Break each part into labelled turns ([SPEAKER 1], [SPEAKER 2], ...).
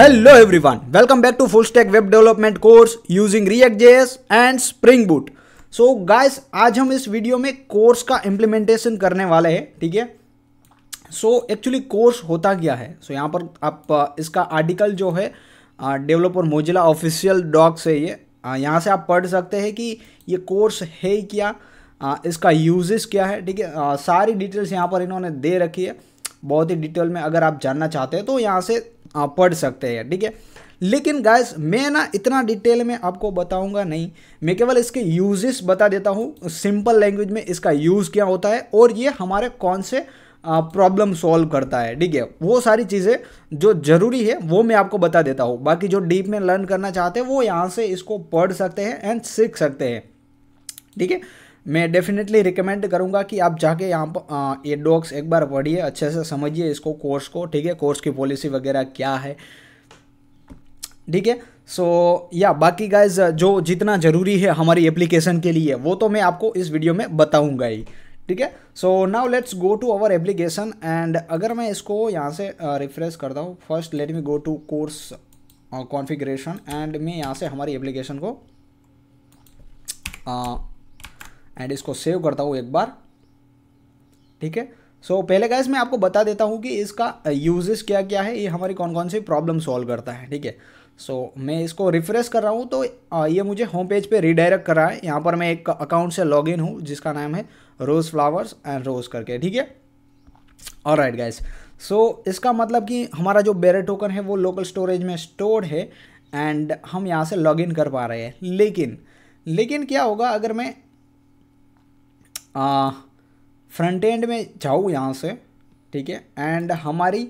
[SPEAKER 1] Everyone welcome back to full stack web development course using React React.js and Spring Boot so guys आज हम इस video में course का implementation करने वाले हैं ठीक है सो एक्चुअली कोर्स होता क्या है सो so, यहाँ पर आप uh, इसका आर्टिकल जो है डेवलपर मोजिला ऑफिशियल डॉग से ये uh, यहाँ से आप पढ़ सकते हैं कि ये कोर्स है क्या आ, uh, इसका यूजेस क्या है ठीक है सारी डिटेल्स यहाँ पर इन्होंने दे रखी है बहुत ही डिटेल में अगर आप जानना चाहते हैं तो यहाँ से पढ़ सकते हैं ठीक है लेकिन गाइस मैं ना इतना डिटेल में आपको बताऊंगा नहीं मैं केवल इसके यूजेस बता देता हूँ सिंपल लैंग्वेज में इसका यूज़ क्या होता है और ये हमारे कौन से प्रॉब्लम सॉल्व करता है ठीक है वो सारी चीज़ें जो ज़रूरी है वो मैं आपको बता देता हूँ बाकी जो डीप में लर्न करना चाहते हैं वो यहाँ से इसको पढ़ सकते हैं एंड सीख सकते हैं ठीक है मैं डेफिनेटली रिकमेंड करूँगा कि आप जाके यहाँ पर ये डॉक्स एक बार पढ़िए अच्छे से समझिए इसको कोर्स को ठीक है कोर्स की पॉलिसी वगैरह क्या है ठीक है सो या बाकी गाइज जो जितना ज़रूरी है हमारी एप्लीकेशन के लिए वो तो मैं आपको इस वीडियो में बताऊँगा ही ठीक है so now let's go to our application and अगर मैं इसको यहाँ से रिफ्रेश करता हूँ first let me go to CORS configuration and मैं यहाँ से हमारी एप्लीकेशन को uh, एंड इसको सेव करता हूँ एक बार ठीक है सो so, पहले गैस मैं आपको बता देता हूँ कि इसका यूजेस uh, क्या क्या है ये हमारी कौन कौन सी प्रॉब्लम सॉल्व करता है ठीक है सो मैं इसको रिफ्रेश कर रहा हूँ तो uh, ये मुझे होम पेज पे रिडायरेक्ट कर रहा है यहाँ पर मैं एक अकाउंट से लॉग इन हूँ जिसका नाम है रोज़ फ्लावर्स एंड रोज़ करके ठीक है और राइट गैस सो इसका मतलब कि हमारा जो बेरे टोकन है वो लोकल स्टोरेज में स्टोर है एंड हम यहाँ से लॉग इन कर पा रहे हैं लेकिन लेकिन क्या होगा अगर मैं फ्रंट एंड में जाऊँ यहाँ से ठीक है एंड हमारी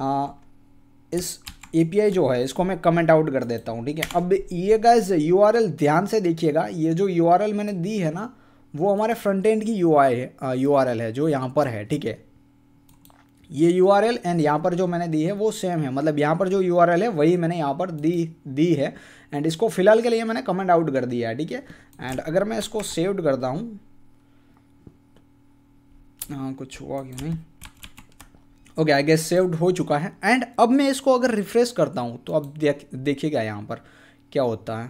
[SPEAKER 1] आ, इस एपीआई जो है इसको मैं कमेंट आउट कर देता हूँ ठीक है अब ये आर यूआरएल ध्यान से देखिएगा ये जो यूआरएल मैंने दी है ना वो हमारे फ्रंट एंड की यू आई है यू है जो यहाँ पर है ठीक है ये यू आर एल एंड यहाँ पर जो मैंने दी है वो सेम है मतलब यहाँ पर जो यू आर एल है वही मैंने यहाँ पर दी दी है एंड इसको फिलहाल के लिए मैंने कमेंट आउट कर दिया है ठीक है एंड अगर मैं इसको सेव्ड करता हूँ हाँ कुछ हुआ क्यों नहीं ओके आई गेस सेव्ड हो चुका है एंड अब मैं इसको अगर रिफ्रेश करता हूँ तो अब देख देखिएगा यहाँ पर क्या होता है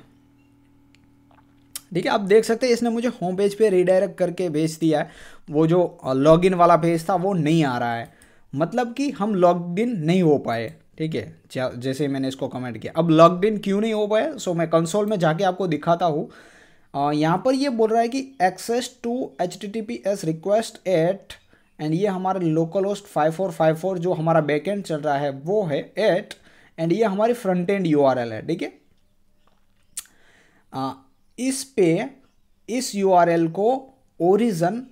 [SPEAKER 1] ठीक है आप देख सकते हैं इसने मुझे होम पेज पे रिडायरेक्ट करके भेज दिया है वो जो लॉगिन वाला पेज था वो नहीं आ रहा है मतलब कि हम लॉगिन नहीं हो पाए ठीक है जैसे मैंने इसको कमेंट किया अब लॉग इन क्यों नहीं हो पाया सो मैं कंसोल में जाके आपको दिखाता हूँ यहाँ पर ये बोल रहा है कि access to H T T P S request at and ये हमारा local host five four five four जो हमारा बैकेंड चल रहा है वो है एट एंड ये हमारी front end U R L है ठीक है इस पे इस यू आर एल को origin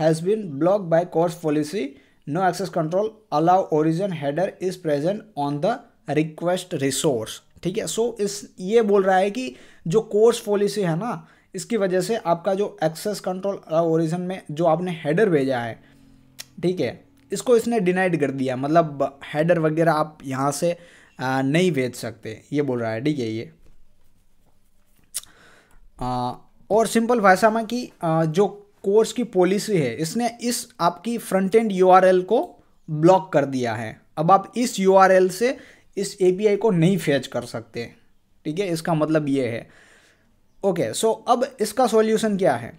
[SPEAKER 1] has been blocked by CORS policy no access control allow origin header is present on the request resource ठीक है सो इस ये बोल रहा है कि जो कोर्स पॉलिसी है ना इसकी वजह से आपका जो एक्सेस कंट्रोल ओरिजन में जो आपने हेडर भेजा है ठीक है इसको इसने डिनाइड कर दिया मतलब हेडर वगैरह आप यहाँ से नहीं भेज सकते ये बोल रहा है ठीक है ये आ, और सिंपल भाषा में कि जो कोर्स की पॉलिसी है इसने इस आपकी फ्रंट एंड यूआरएल को ब्लॉक कर दिया है अब आप इस यूआरएल से इस ए को नहीं फेच कर सकते ठीक है इसका मतलब ये है ओके सो अब इसका सॉल्यूशन क्या है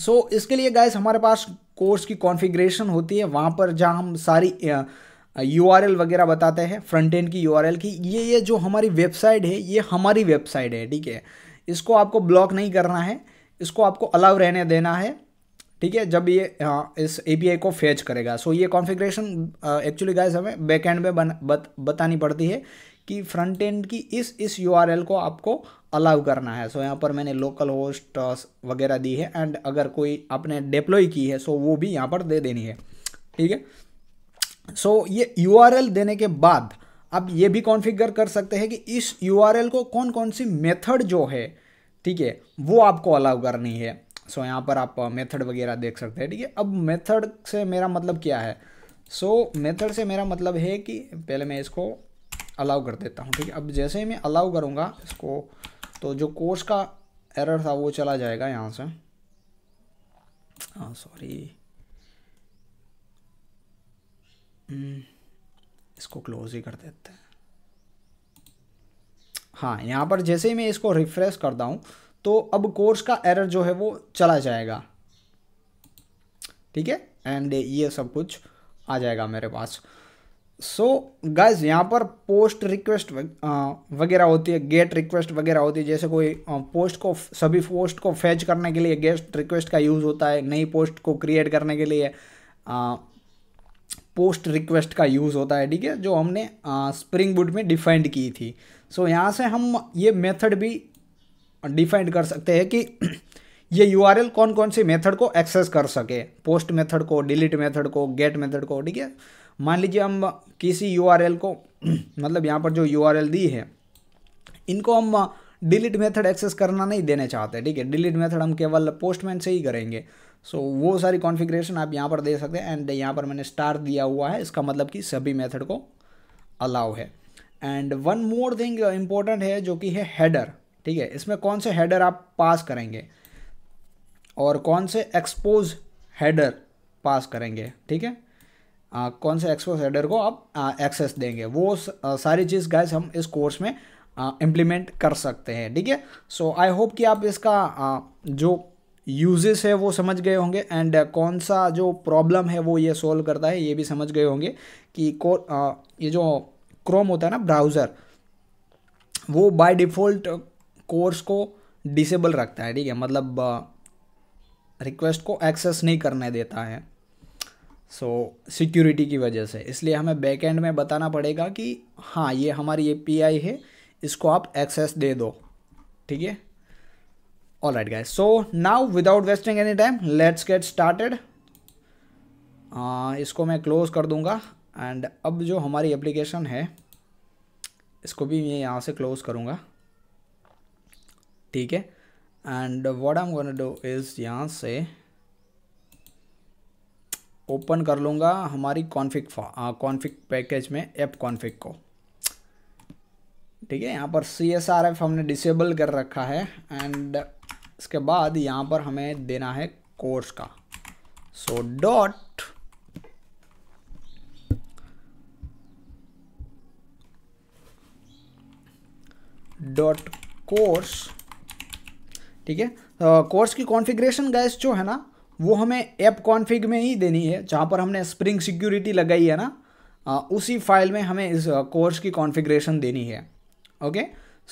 [SPEAKER 1] सो so, इसके लिए गाइस हमारे पास कोर्स की कॉन्फ़िगरेशन होती है वहाँ पर जहाँ हम सारी यू वगैरह बताते हैं फ्रंट एंड की यू की ये ये जो हमारी वेबसाइट है ये हमारी वेबसाइट है ठीक है इसको आपको ब्लॉक नहीं करना है इसको आपको अलाउ रहने देना है ठीक है जब ये आ, इस ए को फेच करेगा सो so, ये कॉन्फ़िगरेशन एक्चुअली गाइस हमें बैक एंड में बन, बत, बतानी पड़ती है कि फ्रंट एंड की इस इस यू को आपको अलाउ करना है सो so, यहाँ पर मैंने लोकल होस्ट वगैरह दी है एंड अगर कोई आपने डिप्लॉय की है सो so वो भी यहाँ पर दे देनी है ठीक है सो ये यू देने के बाद आप ये भी कॉन्फ़िगर कर सकते हैं कि इस यू को कौन कौन सी मेथड जो है ठीक है वो आपको अलाउ करनी है सो यहाँ पर आप मेथड uh, वगैरह देख सकते हैं ठीक है अब मेथड से मेरा मतलब क्या है सो so, मेथड से मेरा मतलब है कि पहले मैं इसको अलाउ कर देता हूँ ठीक है अब जैसे ही मैं अलाउ करूँगा इसको तो जो कोर्स का एरर था वो चला जाएगा यहाँ से हाँ ah, सॉरी hmm. इसको क्लोज ही कर देते हैं हाँ यहाँ पर जैसे ही मैं इसको रिफ्रेश करता हूँ तो अब कोर्स का एरर जो है वो चला जाएगा ठीक है एंड ये सब कुछ आ जाएगा मेरे पास सो so, गाइज यहाँ पर पोस्ट रिक्वेस्ट वगैरह होती है गेट रिक्वेस्ट वगैरह होती है जैसे कोई पोस्ट को सभी पोस्ट को फैच करने के लिए गेट रिक्वेस्ट का यूज़ होता है नई पोस्ट को क्रिएट करने के लिए आ, पोस्ट रिक्वेस्ट का यूज़ होता है ठीक है जो हमने स्प्रिंग बूट में डिफाइंड की थी सो so, यहाँ से हम ये मेथड भी डिफाइंड कर सकते हैं कि ये यू कौन कौन से मेथड को एक्सेस कर सके पोस्ट मेथड को डिलीट मेथड को गेट मेथड को ठीक है मान लीजिए हम किसी यू को मतलब यहाँ पर जो यू दी है इनको हम डिलीट मेथड एक्सेस करना नहीं देने चाहते ठीक है डिलीट मेथड हम केवल पोस्टमैन से ही करेंगे सो so, वो सारी कॉन्फ़िगरेशन आप यहाँ पर दे सकते हैं एंड यहाँ पर मैंने स्टार दिया हुआ है इसका मतलब कि सभी मेथड को अलाउ है and one more thing important है जो कि है हेडर ठीक है इसमें कौन से हेडर आप पास करेंगे और कौन से एक्सपोज हेडर पास करेंगे ठीक है आ, कौन से एक्सपोज हेडर को आप एक्सेस देंगे वो स, आ, सारी चीज़ गैस हम इस कोर्स में इम्प्लीमेंट कर सकते हैं ठीक है सो आई होप कि आप इसका आ, जो यूजेस है वो समझ गए होंगे एंड कौन सा जो प्रॉब्लम है वो ये सॉल्व करता है ये भी समझ गए होंगे कि को ये जो क्रोम होता है ना ब्राउज़र वो बाय डिफ़ॉल्ट कोर्स को डिसेबल रखता है ठीक है मतलब रिक्वेस्ट को एक्सेस नहीं करने देता है सो so, सिक्योरिटी की वजह से इसलिए हमें बैक एंड में बताना पड़ेगा कि हाँ ये हमारी ए है इसको आप एक्सेस दे दो ठीक है all right guys so now without wasting any time let's get started इसको मैं क्लोज कर दूंगा एंड अब जो हमारी एप्लीकेशन है इसको भी मैं यहाँ से क्लोज करूँगा ठीक है and what I am gonna do is यहाँ से ओपन कर लूँगा हमारी कॉन्फ़िग कॉन्फ़िग पैकेज में एप कॉन्फ़िग को ठीक है यहाँ पर सी एस आर एफ हमने डिसेबल कर रखा है एंड इसके बाद यहाँ पर हमें देना है कोर्स का सो डॉट डॉट कोर्स ठीक है कोर्स की कॉन्फ़िगरेशन गैस जो है ना वो हमें ऐप कॉन्फ़िग में ही देनी है जहाँ पर हमने स्प्रिंग सिक्योरिटी लगाई है ना आ, उसी फाइल में हमें इस कोर्स की कॉन्फ़िगरेशन देनी है ओके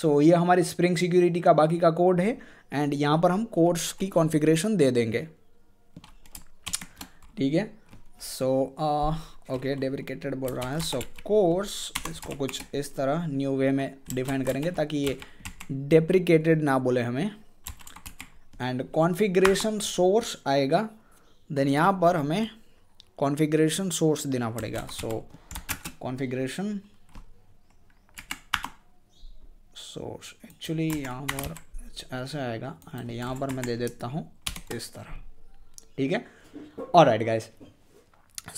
[SPEAKER 1] सो ये हमारी स्प्रिंग सिक्योरिटी का बाकी का कोड है एंड यहाँ पर हम कोर्स की कॉन्फ़िगरेशन दे देंगे ठीक है सो ओके डेब्रिकेटेड बोल रहा है सो so, कोर्स इसको कुछ इस तरह न्यू वे में डिफाइन करेंगे ताकि ये डेप्रिकेटेड ना बोले हमें एंड कॉन्फ़िगरेशन सोर्स आएगा देन यहाँ पर हमें कॉन्फ़िगरेशन सोर्स देना पड़ेगा सो कॉन्फ़िगरेशन सोर्स एक्चुअली यहाँ पर ऐसे आएगा एंड यहाँ पर मैं दे देता हूँ इस तरह ठीक है और राइट गाइस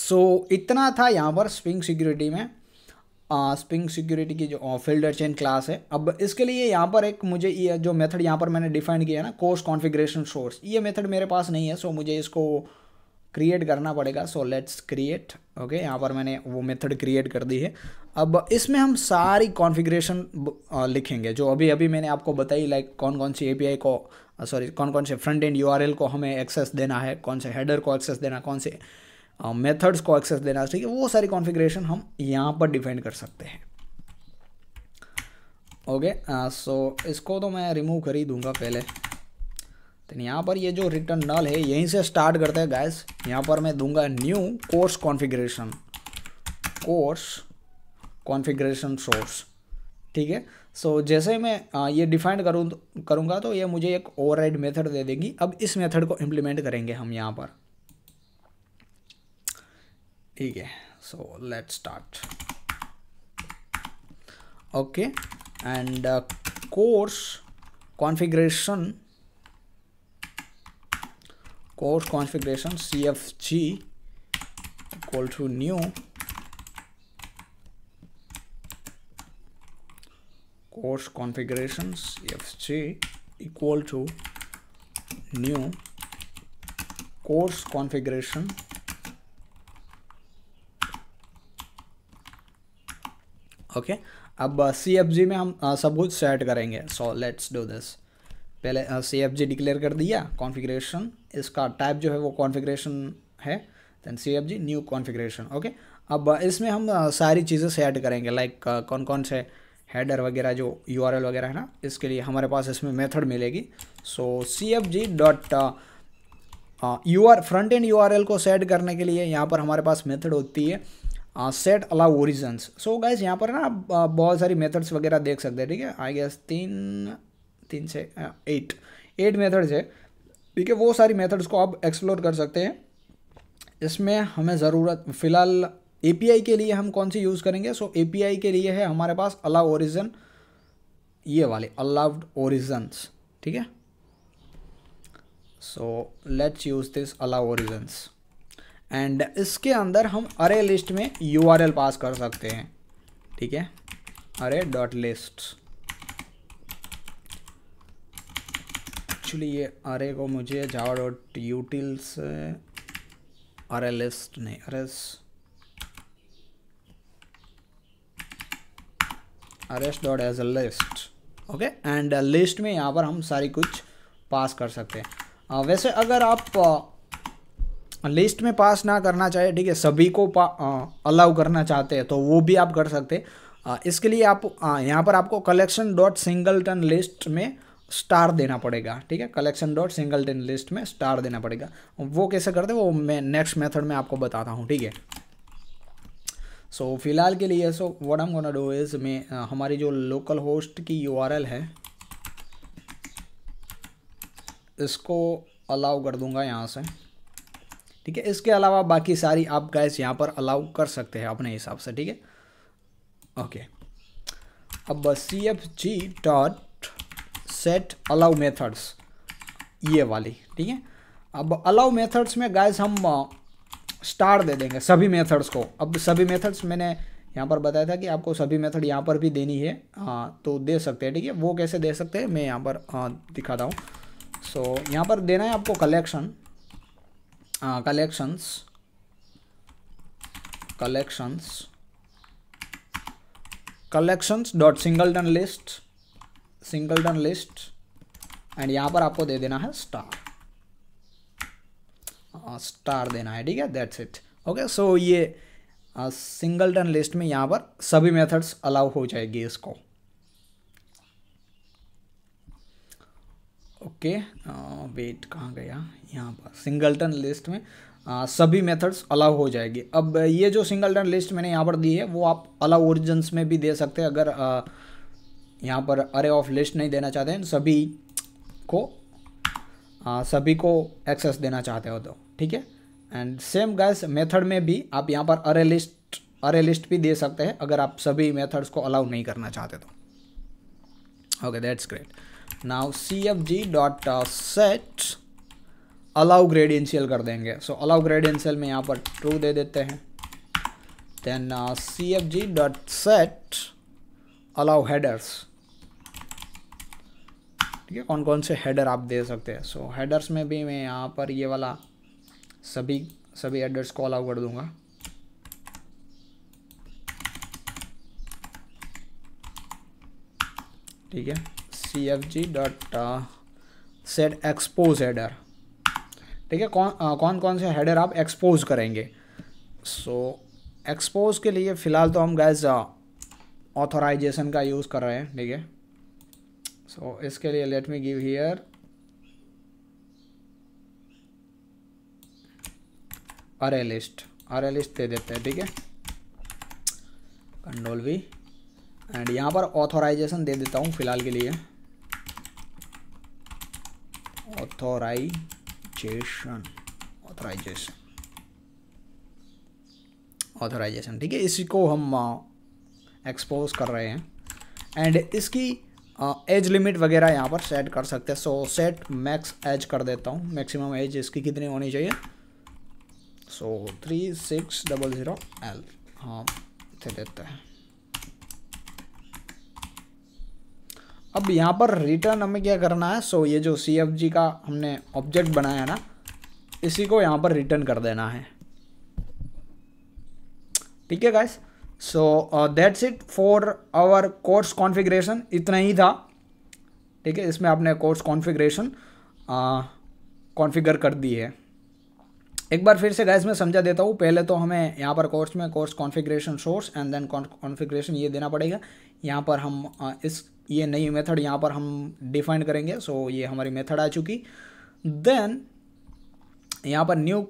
[SPEAKER 1] सो इतना था यहाँ पर स्विंग सिक्योरिटी में स्प्रिंग सिक्योरिटी की जो फिल्डर चेन क्लास है अब इसके लिए यहाँ पर एक मुझे ये जो मेथड यहाँ पर मैंने डिफाइन किया है ना कोर्स कॉन्फ़िगरेशन सोर्स ये मेथड मेरे पास नहीं है सो मुझे इसको क्रिएट करना पड़ेगा सो लेट्स क्रिएट ओके यहाँ पर मैंने वो मेथड क्रिएट कर दी है अब इसमें हम सारी कॉन्फ़िगरेशन लिखेंगे जो अभी अभी मैंने आपको बताई लाइक कौन कौन सी ए को सॉरी कौन कौन से फ्रंट एंड यू को हमें एक्सेस देना है कौन से हेडर को एक्सेस देना कौन से मेथड्स को एक्सेस देना चाहिए वो सारी कॉन्फ़िगरेशन हम यहाँ पर डिफेंड कर सकते हैं ओके सो इसको तो मैं रिमूव कर ही दूंगा पहले तो यहाँ पर ये जो रिटर्न नल है यहीं से स्टार्ट करते हैं गैस यहाँ पर मैं दूंगा new CORS configuration CORS configuration source ठीक है सो so, जैसे मैं आ, ये डिफाइंड करूँ करूँगा तो ये मुझे एक ओवर मेथड दे देगी अब इस मेथड को इम्प्लीमेंट करेंगे हम यहाँ पर so let's start. Okay, and uh, course configuration, course configuration cfg equal to new course configuration cfg equal to new course configuration okay अब सी एफ जी में हम आ, uh, सब कुछ सेट करेंगे सो लेट्स डू दिस पहले सी F जी declare कर दिया configuration इसका टाइप जो है वो कॉन्फ़िगरेशन है then C F G new configuration okay अब uh, इसमें हम आ, uh, सारी चीज़ें सेट करेंगे लाइक like, कौन कौन से हेडर वगैरह जो यू आर एल वगैरह है ना इसके लिए हमारे पास इसमें मेथड मिलेगी so C F G dot U R front end U R L को सेट करने के लिए यहाँ पर हमारे पास मेथड होती है set allow origins so guys यहाँ पर ना आप बहुत सारी मेथड्स वगैरह देख सकते हैं ठीक है आई गेस तीन तीन से एट एट मेथड्स है ठीक है वो सारी मेथड्स को आप एक्सप्लोर कर सकते हैं इसमें हमें ज़रूरत फ़िलहाल एपीआई के लिए हम कौन सी यूज़ करेंगे सो so, एपीआई के लिए है हमारे पास अलाउ ओरिजन ये वाले अलाउड ओरिजन्स ठीक है so let's use this allow origins and इसके अंदर हम अरे लिस्ट में यू पास कर सकते हैं ठीक है अरे डॉट लिस्ट एक्चुअली ये अरे को मुझे Java dot utils array list नहीं array arrays dot as a list okay and list में यहाँ पर हम सारी कुछ पास कर सकते हैं वैसे अगर आप लिस्ट में पास ना करना चाहिए ठीक है सभी को अलाउ करना चाहते हैं तो वो भी आप कर सकते हैं इसके लिए आप यहाँ पर आपको collection dot singleton list में स्टार देना पड़ेगा ठीक है collection dot singleton list में स्टार देना पड़ेगा वो कैसे करते वो मैं नेक्स्ट मेथड में आपको बताता हूँ ठीक है सो so, फिलहाल के लिए so what am gonna do is में हमारी जो लोकल होस्ट की यू है इसको अलाउ कर दूंगा यहाँ से ठीक है इसके अलावा बाकी सारी आप गैस यहाँ पर अलाउ कर सकते हैं अपने हिसाब से ठीक है ओके अब C F G dot set allow methods ये वाली ठीक है अब अलाउ मेथड्स में गैस हम स्टार uh, दे देंगे सभी मेथड्स को अब सभी मेथड्स मैंने यहाँ पर बताया था कि आपको सभी मेथड यहाँ पर भी देनी है हाँ तो दे सकते हैं ठीक है वो कैसे दे सकते हैं मैं यहाँ पर uh, दिखाता हूँ सो so, यहाँ पर देना है आपको collection uh, collections collections collections dot singleton list singleton list and यहाँ पर आपको दे देना है स्टार स्टार देना है ठीक है दैट्स इट ओके सो ये सिंगल टन लिस्ट में यहाँ पर सभी मेथड्स अलाउ हो जाएगी इसको ओके वेट कहाँ गया यहाँ पर सिंगलटन लिस्ट में आ, सभी मेथड्स अलाउ हो जाएगी अब ये जो सिंगलटन लिस्ट मैंने यहाँ पर दी है वो आप अलाउ ओरिजन्स में भी दे सकते हैं अगर यहाँ पर अरे ऑफ लिस्ट नहीं देना चाहते हैं सभी को आ, सभी को एक्सेस देना चाहते हो तो ठीक है एंड सेम गैस मेथड में भी आप यहाँ पर अरे लिस्ट अरे लिस्ट भी दे सकते हैं अगर आप सभी मेथड्स को अलाउ नहीं करना चाहते तो okay that's great now C F G dot set allow credential कर देंगे सो अलाउ ग्रेडेंशियल में यहाँ पर ट्रू दे देते हैं then C F G dot set allow headers ठीक है कौन कौन से हेडर आप दे सकते हैं सो हेडर्स में भी मैं यहाँ पर ये वाला सभी सभी हेडर्स को अलाउ कर दूंगा ठीक है cfg dot uh, set expose header ठीक है कौन uh, कौन कौन से हेडर आप एक्सपोज करेंगे सो so, एक्सपोज के लिए फ़िलहाल तो हम गैस ऑथोराइजेशन uh, का यूज़ कर रहे हैं ठीक है सो so, इसके लिए let me give here array list array list दे देते हैं ठीक है कंट्रोल वी एंड यहाँ पर ऑथोराइजेशन दे देता हूँ फ़िलहाल के लिए authorization ऑथराइजेशन ऑथराइजेशन ठीक है इसी को हम एक्सपोज कर रहे हैं एंड इसकी एज लिमिट वगैरह यहाँ पर सेट कर सकते हैं सो सेट मैक्स एज कर देता हूँ मैक्सिमम एज इसकी कितनी होनी चाहिए so three six double zero L हाँ दे देते हैं अब यहाँ पर रिटर्न हमें क्या करना है सो ये जो सी एफ जी का हमने ऑब्जेक्ट बनाया ना इसी को यहाँ पर रिटर्न कर देना है ठीक है guys so that's it for our CORS configuration इतना ही था ठीक है इसमें आपने कोर्स कॉन्फ़िगरेशन कॉन्फ़िगर कर दी है एक बार फिर से गैस में समझा देता हूँ पहले तो हमें यहाँ पर कोर्स में CORS configuration source and then configuration ये देना पड़ेगा यहाँ पर हम uh, इस ये नई मेथड यहाँ पर हम डिफाइन करेंगे सो so, ये हमारी मेथड आ चुकी देन यहाँ पर न्यू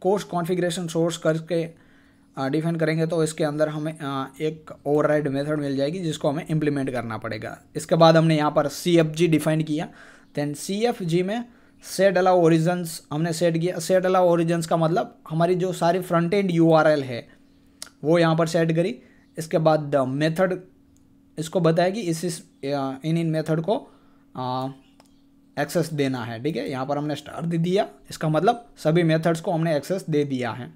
[SPEAKER 1] कोर्स कॉन्फ़िगरेशन सोर्स करके डिफाइन करेंगे तो इसके अंदर हमें एक ओवरराइड मेथड मिल जाएगी जिसको हमें इम्प्लीमेंट करना पड़ेगा इसके बाद हमने यहाँ पर सी एफ जी डिफाइन किया देन सी एफ जी में सेट अलाउ ओरिजन्स हमने सेट किया सेट अलाउ ओरिजन्स का मतलब हमारी जो सारी front end U R L है वो यहाँ पर सेट करी इसके बाद मेथड इसको बताया कि इस इस इन इन मेथड को एक्सेस देना है ठीक है यहाँ पर हमने स्टार दे दिया इसका मतलब सभी मेथड्स को हमने एक्सेस दे दिया है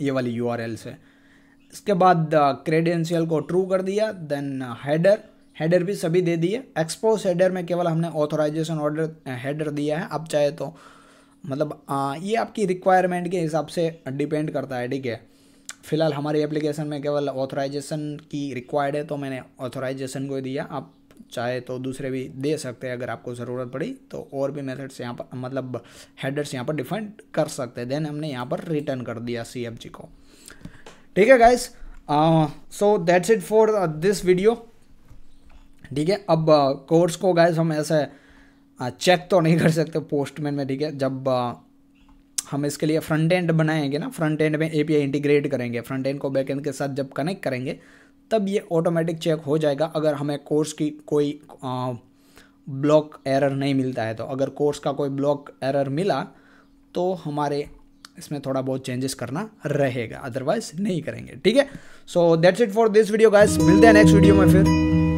[SPEAKER 1] ये वाली यू से इसके बाद क्रेडेंशियल को ट्रू कर दिया देन हेडर हेडर भी सभी दे दिए एक्सपोज हेडर में केवल हमने ऑथोराइजेशन ऑर्डर हेडर दिया है आप चाहे तो मतलब आ, ये आपकी रिक्वायरमेंट के हिसाब से डिपेंड करता है ठीक है फ़िलहाल हमारी एप्लीकेशन में केवल ऑथोराइजेशन की रिक्वायर्ड है तो मैंने ऑथोराइजेशन को दिया आप चाहे तो दूसरे भी दे सकते हैं अगर आपको ज़रूरत पड़ी तो और भी मेथड्स यहाँ पर मतलब हेडर्स यहाँ पर डिफाइन कर सकते हैं देन हमने यहाँ पर रिटर्न कर दिया सी को ठीक है guys so that's it for this video ठीक है अब कोर्स uh, को गाइज हम ऐसे चेक uh, तो नहीं कर सकते पोस्टमैन में ठीक है जब uh, हम इसके लिए फ्रंट एंड बनाएंगे ना फ्रंट एंड में एपीआई इंटीग्रेट करेंगे फ्रंट एंड को बैक एंड के साथ जब कनेक्ट करेंगे तब ये ऑटोमेटिक चेक हो जाएगा अगर हमें कोर्स की कोई ब्लॉक एरर नहीं मिलता है तो अगर कोर्स का कोई ब्लॉक एरर मिला तो हमारे इसमें थोड़ा बहुत चेंजेस करना रहेगा अदरवाइज नहीं करेंगे ठीक है so that's it for this video guys मिलते हैं नेक्स्ट वीडियो में फिर